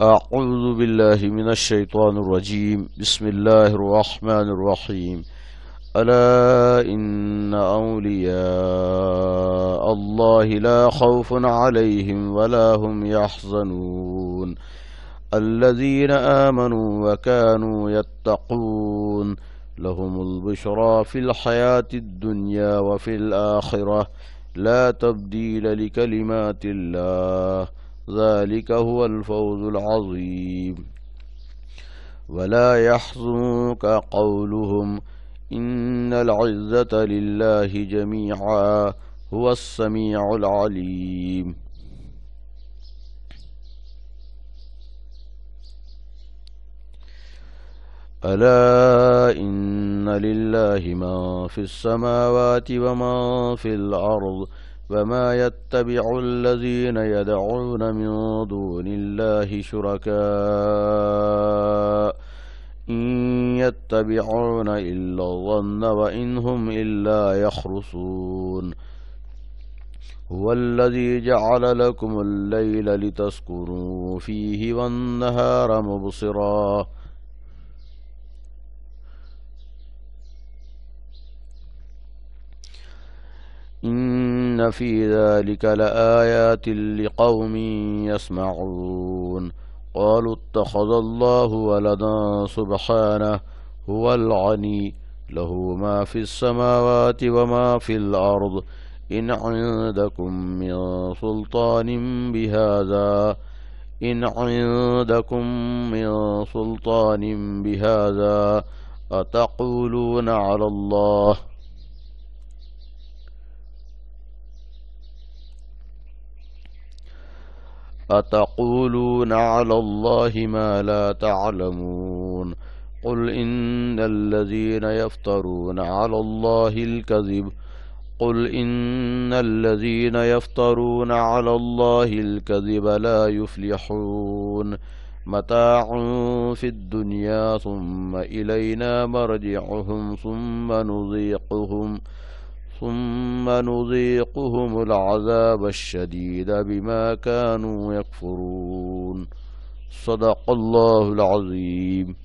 أعوذ بالله من الشيطان الرجيم بسم الله الرحمن الرحيم ألا إن أولياء الله لا خوف عليهم ولا هم يحزنون الذين آمنوا وكانوا يتقون لهم البشرى في الحياة الدنيا وفي الآخرة لا تبديل لكلمات الله ذلك هو الفوز العظيم ولا يحزنك قولهم إن العزة لله جميعا هو السميع العليم ألا إن لله ما في السماوات وما في الأرض وما يتبع الذين يدعون من دون الله شركاء إن يتبعون إلا الظن وإن هم إلا يخرصون هو الذي جعل لكم الليل لتسكنوا فيه والنهار مبصراً إن في ذلك لآيات لقوم يسمعون قالوا اتخذ الله ولدا سبحانه هو العني له ما في السماوات وما في الأرض إن عندكم من سلطان بهذا إن عندكم من سلطان بهذا أتقولون على الله ؟ أتقولون على الله ما لا تعلمون قل إن الذين يفترون على الله الكذب قل إن الذين يفترون على الله الكذب لا يفلحون متاع في الدنيا ثم إلينا مرجعهم ثم نذيقهم ثم نذيقهم العذاب الشديد بما كانوا يكفرون صدق الله العظيم